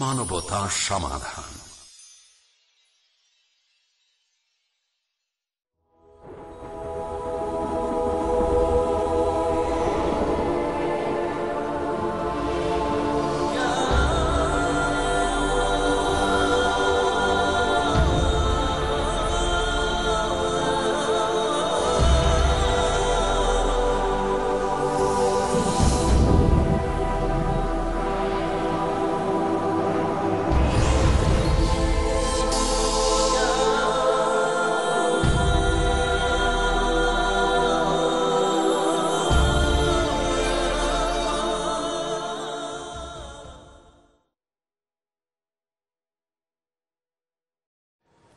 মানবতা সমাধান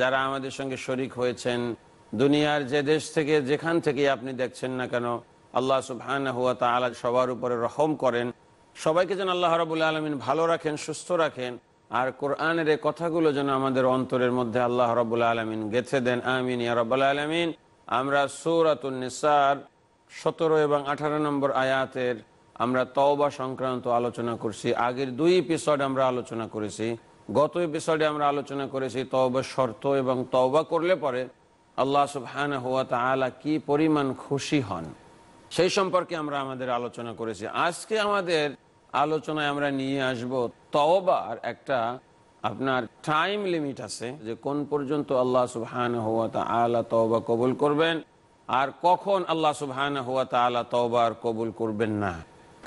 যারা আমাদের সঙ্গে শরিক হয়েছেন দুনিয়ার যে দেশ থেকে যেখান থেকে আপনি দেখছেন না কেন আল্লাহ সুহান হুয়া তালা সবার উপরে রহম করেন সবাইকে যেন আল্লাহ রাবুল্লা আলমিন ভালো রাখেন সুস্থ রাখেন আর কোরআনের এই কথাগুলো যেন আমাদের অন্তরের মধ্যে আল্লাহ রবুল আলমিন গেথে দেন আমিন ইয়ারবুল্লা আলমিন আমরা নিসার সতেরো এবং আঠারো নম্বর আয়াতের আমরা তওবা সংক্রান্ত আলোচনা করছি আগের দুই এপিসোড আমরা আলোচনা করেছি গত এপিসোডে আমরা আলোচনা করেছি তওবা শর্ত এবং তওবা করলে পরে আল্লাহ সুহান হুয়া তালা কি পরিমাণ খুশি হন সেই সম্পর্কে আমরা আমাদের আলোচনা করেছি আজকে আমাদের আলোচনায় আমরা নিয়ে আসব তওবার একটা আপনার টাইম লিমিট আছে যে কোন পর্যন্ত আল্লাহ সুহান হুয়া তালা তওবা কবুল করবেন আর কখন আল্লাহ সুহান হুয়া তালা তওবার কবুল করবেন না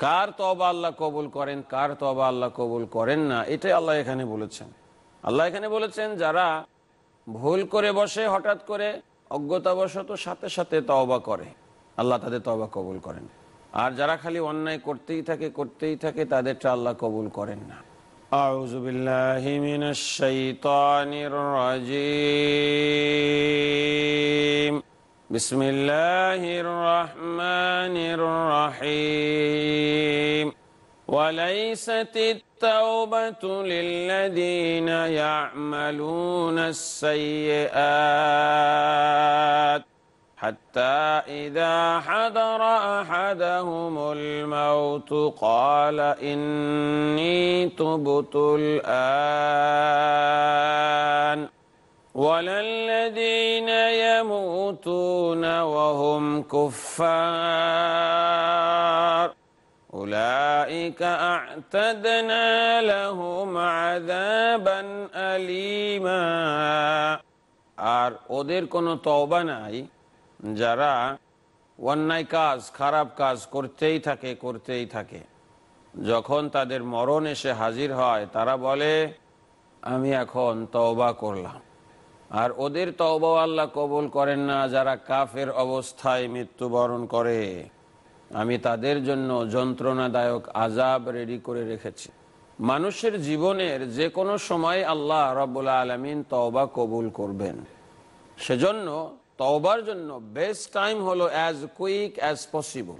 কার তবা আল্লাহ কবুল করেন কার তবা আল্লাহ কবুল করেন না এটাই আল্লাহ এখানে বলেছেন আল্লাহ এখানে বলেছেন যারা ভুল করে বসে হঠাৎ করে অজ্ঞতাবশত সাথে সাথে তওবা করে আল্লাহ তাদের তওবা কবুল করেন আর যারা খালি অন্যায় করতেই থাকে করতেই থাকে তাদেরটা আল্লাহ কবুল করেন না আউজুবিল্লাহিমিনাশাইতানির রাজিম بسم الله الرحمن الرحيم وليست التوبة للذين يعملون السيئات حتى إذا حضر أحدهم الموت قال إني تبت الآن وللذين يموتون وهم كفار أولئك أعتدنا لهم عذابا أليما আর ওদের কোনো তওবা নাই যারা অন্যায় কাজ খারাপ কাজ করতেই থাকে করতেই থাকে যখন তাদের মরণ এসে হাজির হয় তারা বলে আমি এখন তওবা করলাম আর ওদের তওবা আল্লাহ কবুল করেন না যারা কাফের অবস্থায় মৃত্যুবরণ করে আমি তাদের জন্য যন্ত্রণাদায়ক আজাব রেডি করে রেখেছি মানুষের জীবনের যে কোনো সময় আল্লাহ রবুল্লা আলমিন তওবা কবুল করবেন সেজন্য তওবার জন্য বেস্ট টাইম হলো অ্যাজ কুইক অ্যাজ পসিবল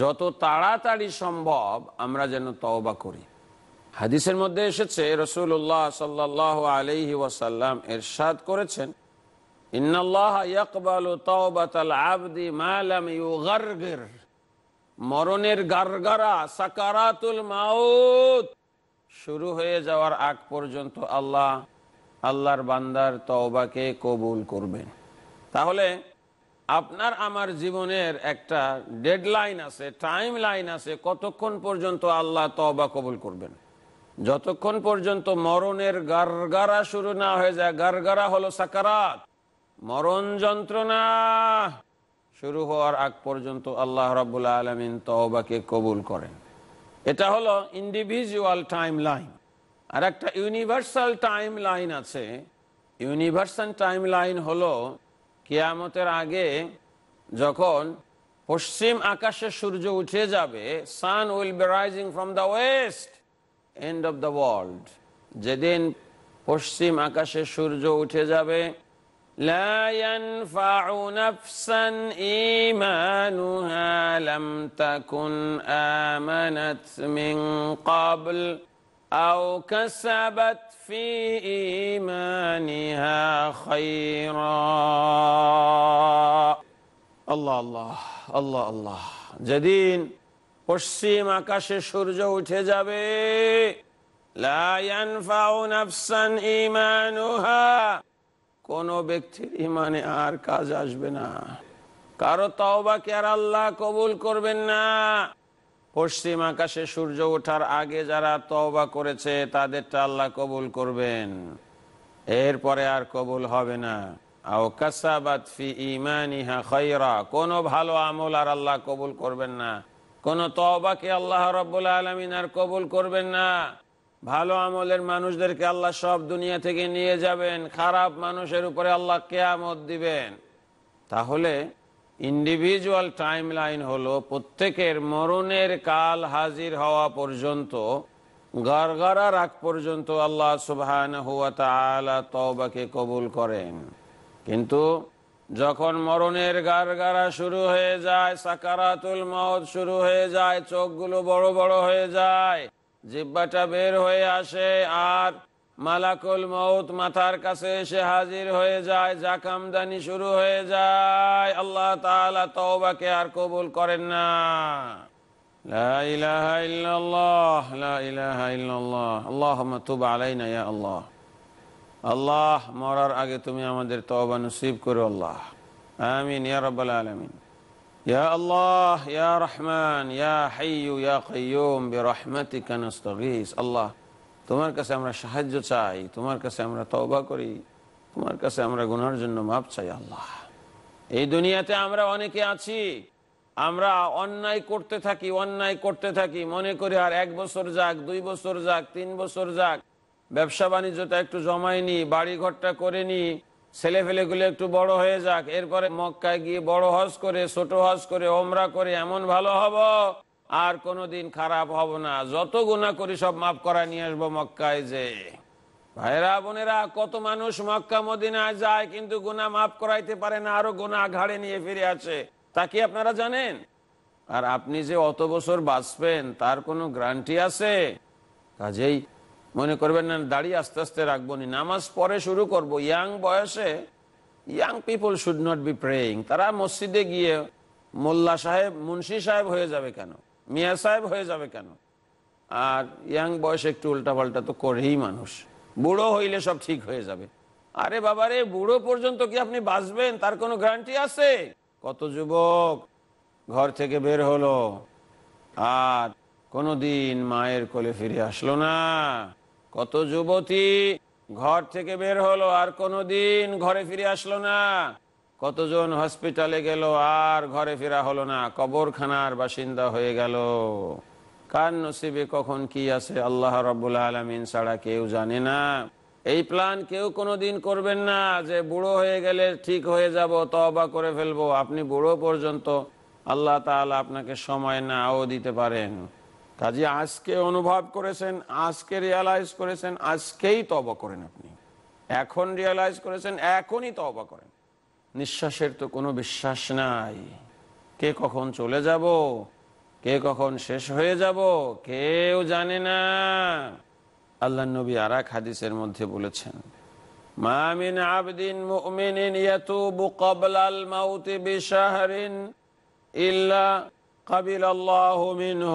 যত তাড়াতাড়ি সম্ভব আমরা যেন তওবা করি হাদিসের মধ্যে এসেছে রসুল্লাহ সাল্লাহ আলহি ওয়াসাল্লাম এরশাদ করেছেন মরণের গারগারা সাকারাতুল মাউত শুরু হয়ে যাওয়ার আগ পর্যন্ত আল্লাহ আল্লাহর বান্দার তওবাকে কবুল করবেন তাহলে আপনার আমার জীবনের একটা ডেডলাইন আছে টাইম লাইন আছে কতক্ষণ পর্যন্ত আল্লাহ তওবা কবুল করবেন যতক্ষণ পর্যন্ত মরণের গারগারা শুরু না হয়ে যায় গারগারা হলো সাকারাত মরণ যন্ত্রণা শুরু হওয়ার আগ পর্যন্ত আল্লাহ রাবুল আলমিন তওবাকে কবুল করেন এটা হলো ইন্ডিভিজুয়াল টাইম লাইন আর একটা ইউনিভার্সাল টাইম লাইন আছে ইউনিভার্সাল টাইম লাইন হলো কেয়ামতের আগে যখন পশ্চিম আকাশে সূর্য উঠে যাবে sun will be rising from the west end of the world যেদিন পশ্চিম আকাশে সূর্য উঠে যাবে আল্লাহ আল্লাহ আল্লাহ আল্লাহ যেদিন পশ্চিম আকাশে সূর্য উঠে যাবে কোন ব্যক্তির ইমানে আর কাজ আসবে না কারো কে আর আল্লাহ কবুল করবেন না পশ্চিম আকাশে সূর্য ওঠার আগে যারা তওবা করেছে তাদেরটা আল্লাহ কবুল করবেন এরপরে আর কবুল হবে না আও ফি কোনো ভালো আমল আর আল্লাহ কবুল করবেন না কোন তবাকে আল্লাহ রব্বুল আলমিন আর কবুল করবেন না ভালো আমলের মানুষদেরকে আল্লাহ সব দুনিয়া থেকে নিয়ে যাবেন খারাপ মানুষের উপরে আল্লাহ কেয়ামত দিবেন তাহলে ইন্ডিভিজুয়াল টাইম লাইন হলো প্রত্যেকের মরণের কাল হাজির হওয়া পর্যন্ত গড়গড়া রাগ পর্যন্ত আল্লাহ সুবাহ তওবাকে কবুল করেন কিন্তু যখন মরণের গারগারা শুরু হয়ে যায় সাকারাতুল মত শুরু হয়ে যায় চোখগুলো বড় বড় হয়ে যায় জিব্বাটা বের হয়ে আসে আর মালাকুল মৌত মাথার কাছে এসে হাজির হয়ে যায় জাকামদানি শুরু হয়ে যায় আল্লাহ তালা তওবাকে আর কবুল করেন না আল্লাহ আল্লাহ আল্লাহ আলাইনা আল্লাহ আল্লাহ মরার আগে তুমি আমাদের তবা নসিব করো আল্লাহ আমিন ইয়া রব্বাল আলমিন ইয়া আল্লাহ ইয়া রহমান ইয়া হাইয়ু ইয়া কয়ুম বে রহমাতি কানস্তগিস আল্লাহ তোমার কাছে আমরা সাহায্য চাই তোমার কাছে আমরা তওবা করি তোমার কাছে আমরা গুনার জন্য মাপ চাই আল্লাহ এই দুনিয়াতে আমরা অনেকে আছি আমরা অন্যায় করতে থাকি অন্যায় করতে থাকি মনে করি আর এক বছর যাক দুই বছর যাক তিন বছর যাক ব্যবসা বাণিজ্যটা একটু জমাই নি বাড়ি ঘরটা করে নি ছেলে ফেলেগুলো একটু বড় হয়ে যাক এরপরে মক্কায় গিয়ে বড় হজ করে ছোট হজ করে ওমরা করে এমন ভালো হব আর কোনোদিন খারাপ হব না যত গুণা করি সব মাফ করা নিয়ে আসবো মক্কায় যে ভাইরা বোনেরা কত মানুষ মক্কা মদিনায় যায় কিন্তু গুণা মাফ করাইতে পারে না আরো গুণা ঘাড়ে নিয়ে ফিরে আছে তা কি আপনারা জানেন আর আপনি যে অত বছর বাঁচবেন তার কোনো গ্রান্টি আছে কাজেই মনে করবেন না দাড়ি আস্তে আস্তে রাখবো নি নামাজ পরে শুরু করব ইয়াং বয়সে young people should not be praying তারা মসজিদে গিয়ে মোল্লা সাহেব মুন্সি সাহেব হয়ে যাবে কেন মিয়া সাহেব হয়ে যাবে কেন আর ইয়াং বয়সে একটু উল্টাপাল্টা তো করেই মানুষ বুড়ো হইলে সব ঠিক হয়ে যাবে আরে বাবারে বুড়ো পর্যন্ত কি আপনি বাঁচবেন তার কোনো গ্যারান্টি আছে কত যুবক ঘর থেকে বের হলো আর কোনোদিন মায়ের কোলে ফিরে আসলো না কত যুবতী ঘর থেকে বের হলো আর কোনোদিন ঘরে ফিরে আসলো না কতজন হসপিটালে গেল আর ঘরে ফেরা হলো না কবরখানার বাসিন্দা হয়ে গেল কার নসিবে কখন কি আছে আল্লাহ রবুল আলমিন ছাড়া কেউ জানে না এই প্ল্যান কেউ কোনোদিন করবেন না যে বুড়ো হয়ে গেলে ঠিক হয়ে যাব তবা করে ফেলবো আপনি বুড়ো পর্যন্ত আল্লাহ তালা আপনাকে সময় নাও দিতে পারেন কাজে আজকে অনুভব করেছেন আজকে রিয়ালাইজ করেছেন আজকেই তবা করেন আপনি এখন রিয়ালাইজ করেছেন এখনই তবা করেন নিঃশ্বাসের তো কোনো বিশ্বাস নাই কে কখন চলে যাব কে কখন শেষ হয়ে যাব কেউ জানে না আল্লাহ নবী আর হাদিসের মধ্যে বলেছেন মামিন আবদিন মুমিনিন ইয়াতু ক্বাবলাল মাউতি বিশাহরিন ইল্লা قبل আল্লাহ منه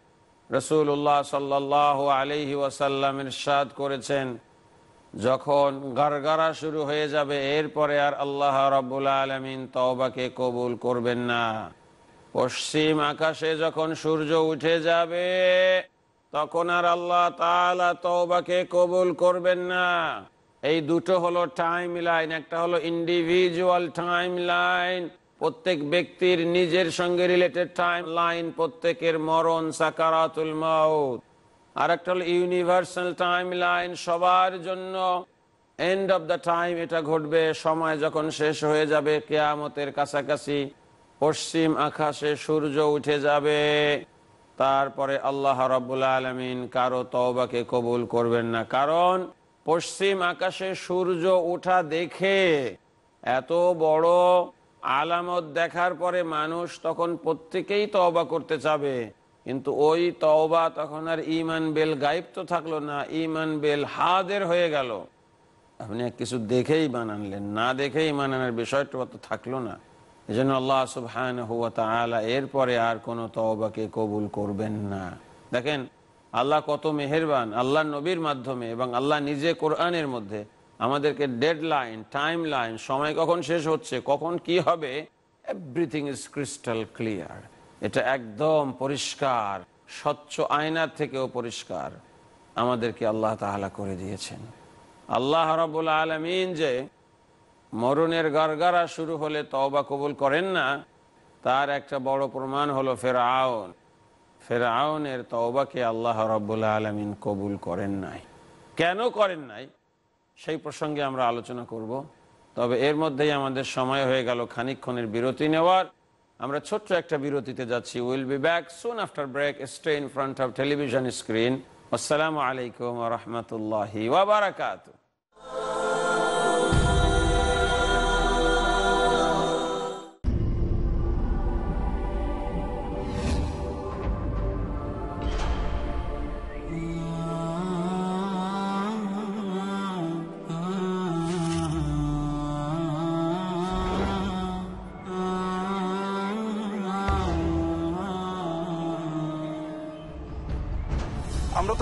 রসুল্লাহ সাল্লাহ আলহি ওয়াসাল্লাম ইরশাদ করেছেন যখন গারগারা শুরু হয়ে যাবে এরপরে আর আল্লাহ রব্বুল আলমিন তওবাকে কবুল করবেন না পশ্চিম আকাশে যখন সূর্য উঠে যাবে তখন আর আল্লাহ তালা তওবাকে কবুল করবেন না এই দুটো হলো টাইম লাইন একটা হলো ইন্ডিভিজুয়াল টাইম লাইন প্রত্যেক ব্যক্তির নিজের সঙ্গে রিলেটেড টাইম লাইন প্রত্যেকের মরণ সাকারাতুল মাউত আর একটা হল ইউনিভার্সাল টাইম লাইন সবার জন্য এন্ড অব দ্য টাইম এটা ঘটবে সময় যখন শেষ হয়ে যাবে কেয়ামতের কাছাকাছি পশ্চিম আকাশে সূর্য উঠে যাবে তারপরে আল্লাহ রব্বুল আলমিন কারো তওবাকে কবুল করবেন না কারণ পশ্চিম আকাশে সূর্য উঠা দেখে এত বড় আলামত দেখার পরে মানুষ তখন প্রত্যেকেই তবা করতে চাবে কিন্তু ওই তওবা তখন আর ইমান বেল গাইব তো থাকলো না ইমান বেল হাদের হয়ে গেল আপনি কিছু দেখেই বানানলেন না দেখেই মানানোর বিষয়টা তো থাকলো না এই জন্য আল্লাহ সুবহান হুয়া এরপরে আর কোনো তওবাকে কবুল করবেন না দেখেন আল্লাহ কত মেহেরবান আল্লাহ নবীর মাধ্যমে এবং আল্লাহ নিজে কোরআনের মধ্যে আমাদেরকে ডেড লাইন টাইম লাইন সময় কখন শেষ হচ্ছে কখন কি হবে এভরিথিং ইজ ক্রিস্টাল ক্লিয়ার এটা একদম পরিষ্কার স্বচ্ছ আয়নার থেকেও পরিষ্কার আমাদেরকে আল্লাহ তাহলা করে দিয়েছেন আল্লাহ রবুল আলমিন যে মরণের গারগারা শুরু হলে তওবা কবুল করেন না তার একটা বড় প্রমাণ হলো ফের আউন ফের আউনের তবাকে আল্লাহ রব্বুল আলমিন কবুল করেন নাই কেন করেন নাই সেই প্রসঙ্গে আমরা আলোচনা করব তবে এর মধ্যেই আমাদের সময় হয়ে গেল খানিক্ষণের বিরতি নেওয়ার আমরা ছোট্ট একটা বিরতিতে যাচ্ছি will be back soon after break stay in front of television screen আসসালামু আলাইকুম রহমতুল্লাহ ওবরাকাতু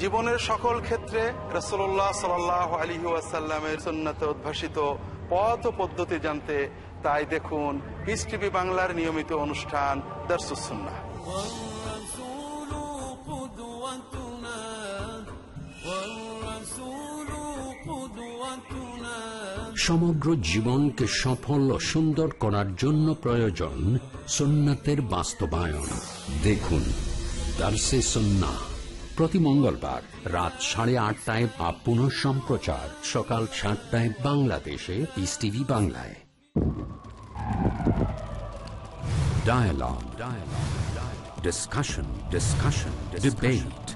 জীবনের সকল ক্ষেত্রে রসোল্লাহ সাল আলী ওয়াসাল্লামের সন্ন্যতে উদ্ভাসিত পথ পদ্ধতি জানতে তাই দেখুন টিভি বাংলার নিয়মিত অনুষ্ঠান দর্শুসন্না সমগ্র জীবনকে সফল ও সুন্দর করার জন্য প্রয়োজন সোনাতের বাস্তবায়ন দেখুন দার্সে সন্না প্রতি মঙ্গলবার রাত সাড়ে আটটায় বা পুনঃ সম্প্রচার সকাল সাতটায় বাংলাদেশে ইস টিভি বাংলায় dialogue dialogue Discussion. Discussion. Discussion.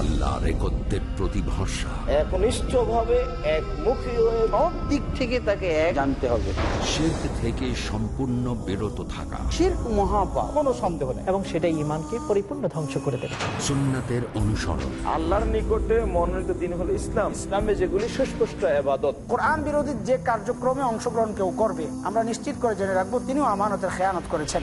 আল্লাহর একমুখী দিক থেকে তাকে এক হবে থেকে সম্পূর্ণ বিরত থাকা সন্দেহ এবং সেটাই পরিপূর্ণ ধ্বংস করে দেবে অনুসরণ আল্লাহর নিকটে মনোনীত দিন হলো ইসলাম যেগুলি সুস্পষ্ট কোরআন বিরোধী যে কার্যক্রমে অংশগ্রহণ কেউ করবে আমরা নিশ্চিত করে জেনে রাখবো তিনিও আমানতের খেয়ানত করেছেন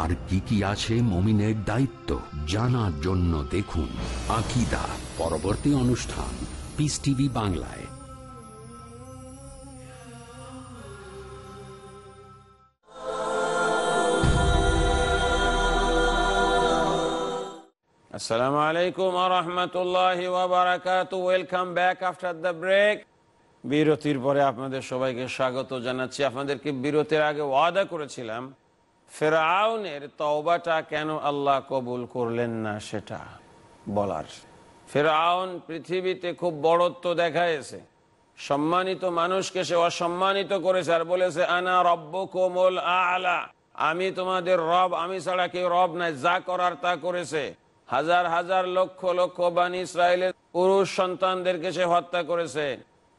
আর কি কি আছে মমিনের দায়িত্ব জানার জন্য দেখুন আকিদা পরবর্তী অনুষ্ঠান পিস টিভি বাংলায় আসসালামু আলাইকুম আহমতুল্লাহ ওবরাকাত welcome back after the break বিরতির পরে আপনাদের সবাইকে স্বাগত জানাচ্ছি আপনাদেরকে বিরতির আগে ওয়াদা করেছিলাম ফেরাউনের তওবাটা কেন আল্লাহ কবুল করলেন না সেটা বলার ফেরাউন পৃথিবীতে খুব বড়ত্ব দেখায়ছে সম্মানিত মানুষকে সে অসম্মানিত করেছে আর বলেছে আনা রব্য কোমল আলা আমি তোমাদের রব আমি ছাড়া কেউ রব নাই যা করার তা করেছে হাজার হাজার লক্ষ লক্ষ বাণী ইসরায়েলের পুরুষ সন্তানদেরকে সে হত্যা করেছে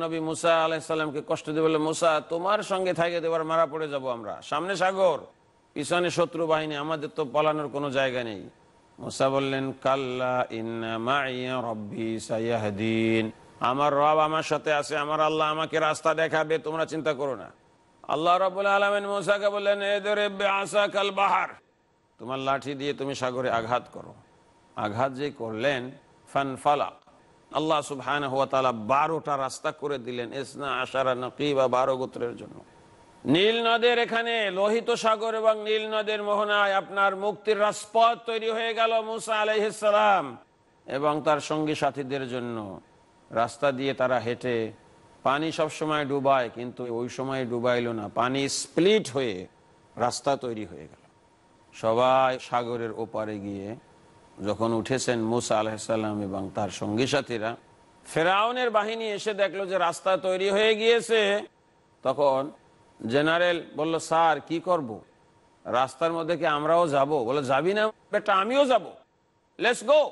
নবী মুসা আলাইসাল্লামকে কষ্ট দিয়ে বললো মুসা তোমার সঙ্গে থাকে এবার মারা পড়ে যাব আমরা সামনে সাগর পিছনে শত্রু বাহিনী আমাদের তো পালানোর কোনো জায়গা নেই মুসা বললেন কাল্লা ইন্দিন আমার রব আমার সাথে আছে আমার আল্লাহ আমাকে রাস্তা দেখাবে তোমরা চিন্তা করো না আল্লাহ রব আলমেন মুসাকে বললেন আসা কাল বাহার তোমার লাঠি দিয়ে তুমি সাগরে আঘাত করো আঘাত যে করলেন ফান ফালা আল্লাহ সুবহান বারোটা রাস্তা করে দিলেন এসনা আশারা নকি বা বারো গোত্রের জন্য নীল নদের এখানে লোহিত সাগর এবং নীল নদের মোহনায় আপনার মুক্তির রাজপথ তৈরি হয়ে গেল মুসা আলহিসাম এবং তার সঙ্গী সাথীদের জন্য রাস্তা দিয়ে তারা হেঁটে পানি সবসময় ডুবায় কিন্তু ওই সময় ডুবাইল না পানি স্প্লিট হয়ে রাস্তা তৈরি হয়ে গেল সবাই সাগরের ওপারে গিয়ে যখন উঠেছেন মুসা আলাহিসাল্লাম এবং তার সঙ্গী সাথীরা ফেরাউনের বাহিনী এসে দেখলো যে রাস্তা তৈরি হয়ে গিয়েছে তখন জেনারেল বলল স্যার কি করব। রাস্তার মধ্যে কি আমরাও যাব বলে যাবি না বেটা আমিও যাব লেটস গো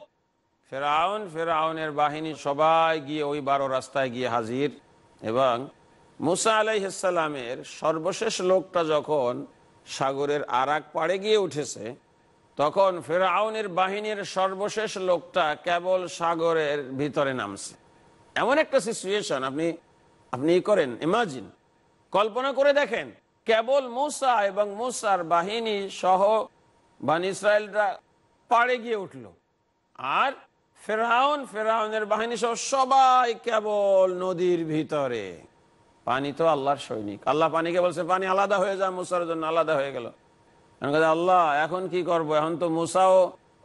ফেরাউন ফেরাউনের বাহিনী সবাই গিয়ে ওই বারো রাস্তায় গিয়ে হাজির এবং মুসা আলাইসাল্লামের সর্বশেষ লোকটা যখন সাগরের আরাক পাড়ে গিয়ে উঠেছে তখন ফেরাউনের বাহিনীর সর্বশেষ লোকটা কেবল সাগরের ভিতরে নামছে এমন একটা সিচুয়েশন আপনি আপনি করেন ইমাজিন কল্পনা করে দেখেন কেবল মুসা এবং মুসার বাহিনী সহ বান ইসরায়েলরা পাড়ে গিয়ে উঠল আর ফেরাউন ফেরাউনের বাহিনী সহ সবাই কেবল নদীর ভিতরে পানি তো আল্লাহর সৈনিক আল্লাহ পানিকে বলছে পানি আলাদা হয়ে যায় মুসার জন্য আলাদা হয়ে গেল আল্লাহ এখন কি করব এখন তো মুসাও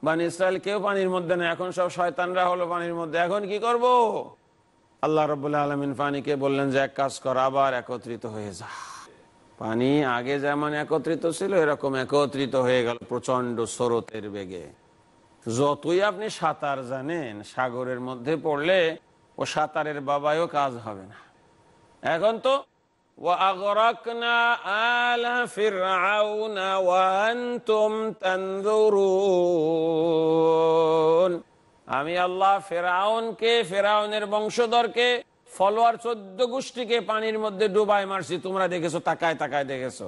বান ইসরায়েল কেউ পানির মধ্যে না এখন সব শয়তানরা হলো পানির মধ্যে এখন কি করব। আল্লাহ রবাহ আলমিন পানিকে বললেন যে এক কাজ কর আবার একত্রিত হয়ে যা পানি আগে যেমন একত্রিত ছিল এরকম একত্রিত হয়ে গেল প্রচন্ড স্রোতের বেগে যতই আপনি সাঁতার জানেন সাগরের মধ্যে পড়লে ও সাঁতারের বাবায়ও কাজ হবে না এখন তো وأغرقنا آل فرعون وأنتم تنظرون আমি আল্লাহ ফেরাউনকে ফেরাউনের বংশধরকে ফলোয়ার চোদ্দ গোষ্ঠীকে পানির মধ্যে ডুবাই মারছি তোমরা দেখেছো তাকায় তাকায় দেখেছো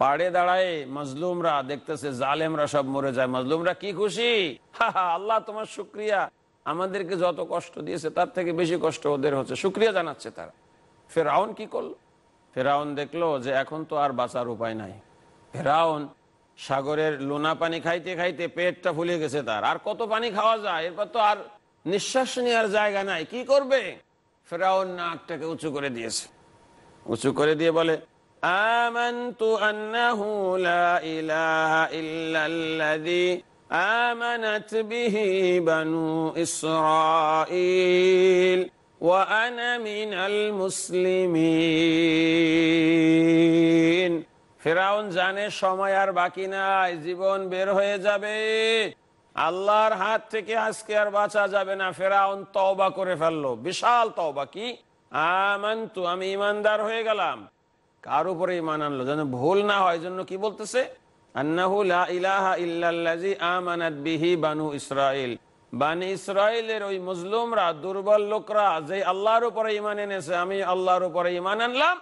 পাড়ে দাঁড়ায় মজলুমরা দেখতেছে জালেমরা সব মরে যায় মজলুমরা কি খুশি আল্লাহ তোমার শুক্রিয়া আমাদেরকে যত কষ্ট দিয়েছে তার থেকে বেশি কষ্ট ওদের হচ্ছে শুক্রিয়া জানাচ্ছে তারা ফেরাউন কি করলো ফেরাউন দেখলো যে এখন তো আর বাঁচার উপায় নাই ফেরাউন সাগরের লোনা পানি খাইতে খাইতে পেটটা ফুলে গেছে তার আর কত পানি খাওয়া যায় এরপর তো আর নিঃশ্বাস নেওয়ার জায়গা নাই কি করবে ফেরাউন নাকটাকে উঁচু করে দিয়েছে উঁচু করে দিয়ে বলে আমি أنه لا إله ফেরাউন জানে সময় আর বাকি নাই জীবন বের হয়ে যাবে আল্লাহর হাত থেকে আজকে আর বাঁচা যাবে না ফেরাউন তওবা করে ফেললো বিশাল তওবা কি আমন্তু আমি ইমানদার হয়ে গেলাম কার উপরে ইমান আনলো যেন ভুল না হয় জন্য কি বলতেছে আন্নাহু লা ইলাহা ইল্লাল্লাজি আমানাত বিহি বানু ইসরাইল বানি ইসরায়েলের ওই মুসলুমরা দুর্বল লোকরা যে আল্লাহর উপরে ইমান এনেছে আমি আল্লাহর উপরে ইমান আনলাম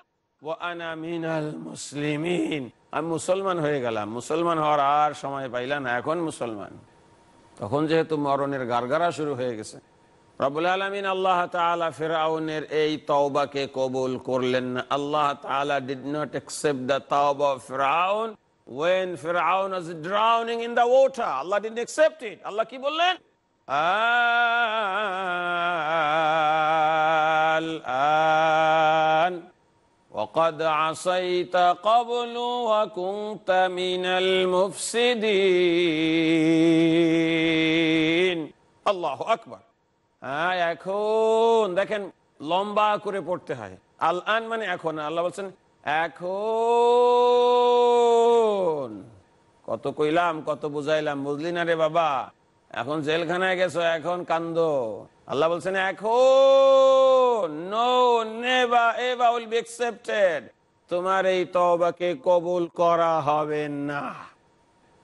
ও আনা মিনাল মুসলিমিন আমি মুসলমান হয়ে গেলাম মুসলমান হওয়ার আর সময় পাইলাম এখন মুসলমান তখন যেহেতু মরণের গারগারা শুরু হয়ে গেছে রবুল আলমিন আল্লাহ তালা ফেরাউনের এই তওবাকে কবুল করলেন না আল্লাহ তালা ডিড নট অ্যাকসেপ্ট দ্য তাওবা অফ ফেরাউন ওয়েন ফেরাউন was drowning in the water Allah didn't accept কি বললেন الآن وقد عصيت قبل وكنت من المفسدين الله أكبر হ্যাঁ এখন দেখেন লম্বা করে পড়তে হয় আল আন মানে এখন আল্লাহ বলছেন এখন কত কইলাম কত বুঝাইলাম বুঝলি না রে বাবা এখন জেলখানায় গেছো এখন কান্দ আল্লাহ বলছেন এখন নো উইল বি তোমার এই তবাকে কবুল করা হবে না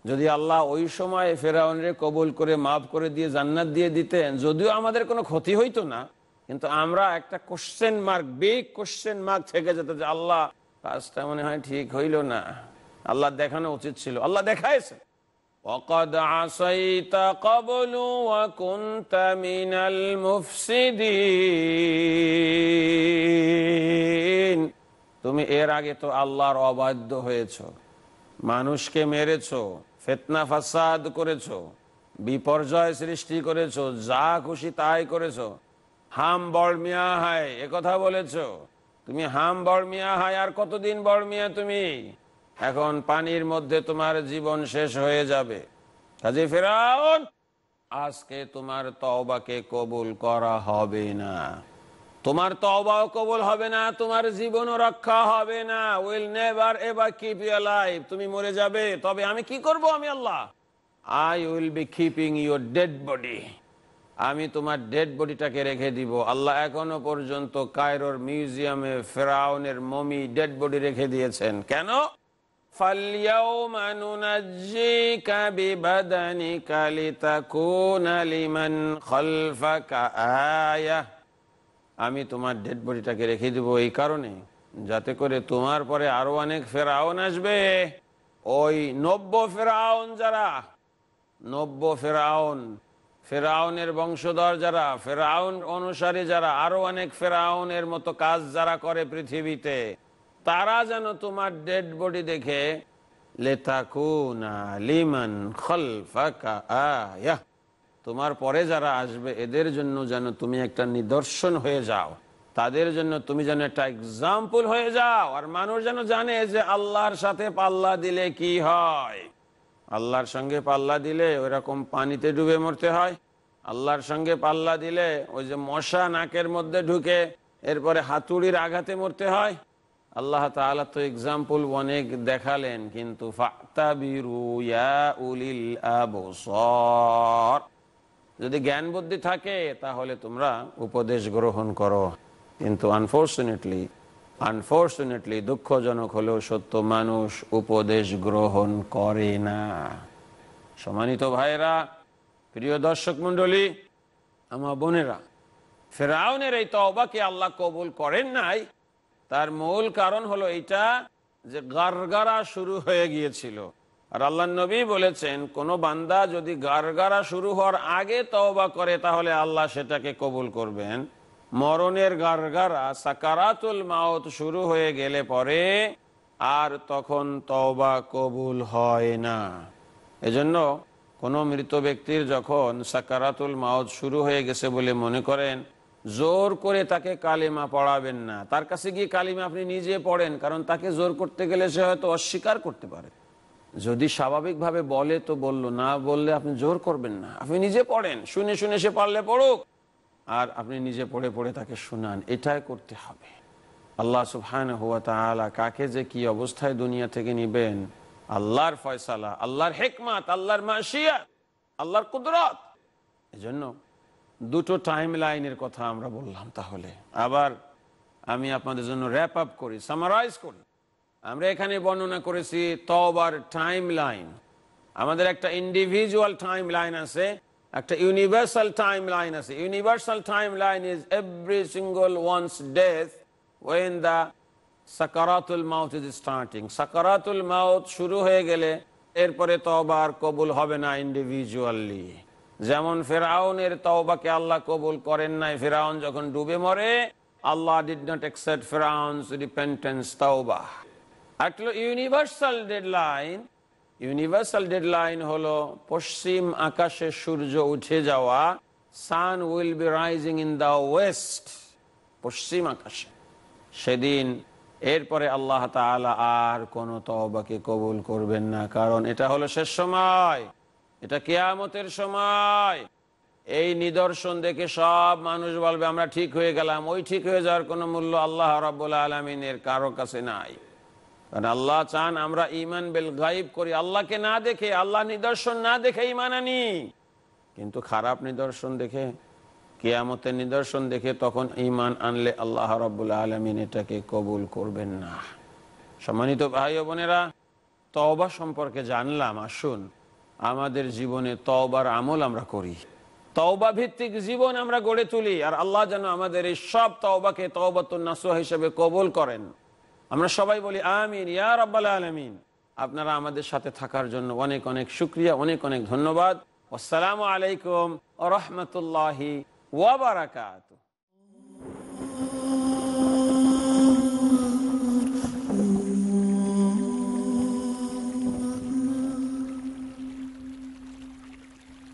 যদি আল্লাহ ওই সময় ফেরাউনরে কবুল করে মাফ করে দিয়ে জান্নাত দিয়ে দিতেন যদিও আমাদের কোনো ক্ষতি হইতো না কিন্তু আমরা একটা question mark big question mark থেকে যেত যে আল্লাহ কাজটা মনে হয় ঠিক হইল না আল্লাহ দেখানো উচিত ছিল আল্লাহ দেখাইছে وقد عصيت قبل وكنت من المفسدين তুমি এর আগে তো আল্লাহর অবাধ্য হয়েছ মানুষকে মেরেছ ফেতনা ফাসাদ করেছ বিপর্যয় সৃষ্টি করেছ যা খুশি তাই করেছ হাম বড়মিয়া হায় কথা বলেছ তুমি হাম বড়মিয়া হায় আর কতদিন বড়মিয়া তুমি এখন পানির মধ্যে তোমার জীবন শেষ হয়ে যাবে কাজে ফেরাউন আজকে তোমার তওবাকে কবুল করা হবে না তোমার তওবাও কবুল হবে না তোমার জীবনও রক্ষা হবে না will never ever keep your life তুমি মরে যাবে তবে আমি কি করব আমি আল্লাহ I will be keeping your dead body আমি তোমার ডেড বডিটাকে রেখে দিব আল্লাহ এখনো পর্যন্ত কায়রোর মিউজিয়ামে ফেরাউনের মমি ডেড বডি রেখে দিয়েছেন কেন আমি তোমার ডেড বডিটাকে রেখে দেবো এই কারণে যাতে করে তোমার পরে আরো অনেক ফেরাউন আসবে ওই নব্য ফেরাউন যারা নব্য ফেরাউন ফেরাউনের বংশধর যারা ফেরাউন অনুসারী যারা আরো অনেক ফেরাউনের মতো কাজ যারা করে পৃথিবীতে তারা যেন তোমার ডেড বডি দেখে লিমান তোমার পরে যারা আসবে এদের জন্য যেন তুমি একটা নিদর্শন হয়ে যাও তাদের জন্য তুমি যেন একটা এক্সাম্পল হয়ে যাও আর মানুষ যেন জানে যে আল্লাহর সাথে পাল্লা দিলে কি হয় আল্লাহর সঙ্গে পাল্লা দিলে ওইরকম পানিতে ডুবে মরতে হয় আল্লাহর সঙ্গে পাল্লা দিলে ওই যে মশা নাকের মধ্যে ঢুকে এরপরে হাতুড়ির আঘাতে মরতে হয় আল্লাহ তালা তো এক্সাম্পল অনেক দেখালেন কিন্তু যদি জ্ঞান বুদ্ধি থাকে তাহলে তোমরা উপদেশ গ্রহণ করো কিন্তু আনফর্চুনেটলি আনফর্চুনেটলি দুঃখজনক হলেও সত্য মানুষ উপদেশ গ্রহণ করে না সমানিত ভাইরা প্রিয় দর্শক মন্ডলী আমার বোনেরা ফেরাউনের এই তবাকে আল্লাহ কবুল করেন নাই তার মূল কারণ হলো এটা যে গারগারা শুরু হয়ে গিয়েছিল আর আল্লাহ নবী বলেছেন কোনো বান্দা যদি গারগারা শুরু হওয়ার আগে তওবা করে তাহলে আল্লাহ সেটাকে কবুল করবেন মরণের গারগারা সাকারাতুল মাওত শুরু হয়ে গেলে পরে আর তখন তওবা কবুল হয় না এজন্য কোনো মৃত ব্যক্তির যখন সাকারাতুল মাওত শুরু হয়ে গেছে বলে মনে করেন জোর করে তাকে কালিমা পড়াবেন না তার কাছে গিয়ে কালিমা আপনি নিজে পড়েন কারণ তাকে জোর করতে গেলে সে হয়তো অস্বীকার করতে পারে যদি স্বাভাবিকভাবে বলে তো বললো না বললে আপনি জোর করবেন না আপনি নিজে পড়েন শুনে শুনে সে পারলে পড়ুক আর আপনি নিজে পড়ে পড়ে তাকে শুনান এটাই করতে হবে আল্লাহ সুফহান হুয়া তালা কাকে যে কি অবস্থায় দুনিয়া থেকে নিবেন আল্লাহর ফয়সালা আল্লাহর হেকমাত আল্লাহর মাসিয়া আল্লাহর কুদরত এজন্য দুটো টাইম লাইনের কথা আমরা বললাম তাহলে আবার আমি আপনাদের জন্য র্যাপ আপ করি সামারাইজ করি আমরা এখানে বর্ণনা করেছি তবার টাইম লাইন আমাদের একটা ইন্ডিভিজুয়াল টাইম লাইন আছে একটা ইউনিভার্সাল টাইম লাইন আছে universal time line is every single one's death when the সাকারাতুল মাউথ ইজ স্টার্টিং সাকারাতুল মাউথ শুরু হয়ে গেলে এরপরে আবার কবুল হবে না ইন্ডিভিজুয়ালি যেমন ফেরাউনের তওবাকে আল্লাহ কবুল করেন নাই ফেরাউন যখন ডুবে মরে আল্লাহ ডিড নট অ্যাকসেপ্ট ফেরাউন্স রিপেন্টেন্স তওবা একটা ইউনিভার্সাল ডেডলাইন ইউনিভার্সাল ডেডলাইন হলো পশ্চিম আকাশে সূর্য উঠে যাওয়া sun will be rising in the west পশ্চিম আকাশে সেদিন এরপরে আল্লাহ তালা আর কোনো তবাকে কবুল করবেন না কারণ এটা হলো শেষ সময় এটা কেয়ামতের সময় এই নিদর্শন দেখে সব মানুষ বলবে আমরা ঠিক হয়ে গেলাম ওই ঠিক হয়ে যাওয়ার কোনো মূল্য আল্লাহ রাবুল আলমিনের কারো কাছে নাই কারণ আল্লাহ চান আমরা ইমান বেল গাইব করি আল্লাহকে না দেখে আল্লাহ নিদর্শন না দেখে ইমান আনি কিন্তু খারাপ নিদর্শন দেখে কেয়ামতের নিদর্শন দেখে তখন ইমান আনলে আল্লাহ রাবুল আলমিন এটাকে কবুল করবেন না সম্মানিত ভাই বোনেরা তবা সম্পর্কে জানলাম আসুন আমাদের জীবনে তওবার আমল আমরা করি তওবা ভিত্তিক জীবন আমরা গড়ে তুলি আর আল্লাহ যেন আমাদের এই সব তওবাকে তওবাতুন্নাসহ হিসেবে কবুল করেন আমরা সবাই বলি আমিন ইয়া রাব্বাল আলামিন আপনারা আমাদের সাথে থাকার জন্য অনেক অনেক শুক্রিয়া অনেক অনেক ধন্যবাদ আসসালামু আলাইকুম রহমতুল্লাহি ওয়াবারাকাত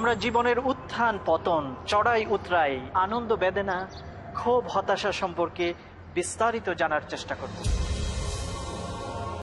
আমরা জীবনের উত্থান পতন চড়াই উতরাই আনন্দ বেদনা ক্ষোভ হতাশা সম্পর্কে বিস্তারিত জানার চেষ্টা করব